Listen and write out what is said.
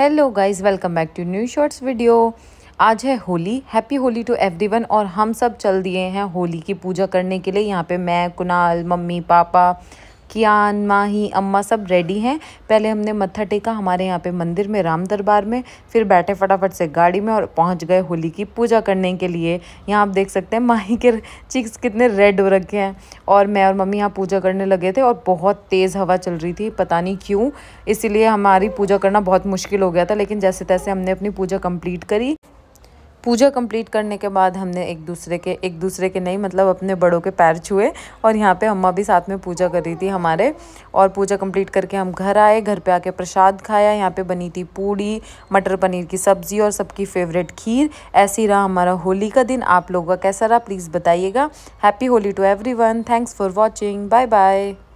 hello guys welcome back to new shorts video आज है Holi happy Holi to everyone और हम सब चल दिए हैं होली की पूजा करने के लिए यहाँ पे मैं कुणाल मम्मी पापा कियान माही अम्मा सब रेडी हैं पहले हमने मत्था टेका हमारे यहाँ पे मंदिर में राम दरबार में फिर बैठे फटाफट से गाड़ी में और पहुँच गए होली की पूजा करने के लिए यहाँ आप देख सकते हैं माही के चिक्स कितने रेड हो रखे हैं और मैं और मम्मी यहाँ पूजा करने लगे थे और बहुत तेज़ हवा चल रही थी पता नहीं क्यों इसीलिए हमारी पूजा करना बहुत मुश्किल हो गया था लेकिन जैसे तैसे हमने अपनी पूजा कंप्लीट करी पूजा कंप्लीट करने के बाद हमने एक दूसरे के एक दूसरे के नहीं मतलब अपने बड़ों के पैर छुए और यहाँ पे अम्मा भी साथ में पूजा कर रही थी हमारे और पूजा कंप्लीट करके हम घर आए घर पे आके प्रसाद खाया यहाँ पे बनी थी पूड़ी मटर पनीर की सब्ज़ी और सबकी फेवरेट खीर ऐसी रहा हमारा होली का दिन आप लोगों का कैसा रहा प्लीज़ बताइएगा happy Holi to everyone thanks for watching bye bye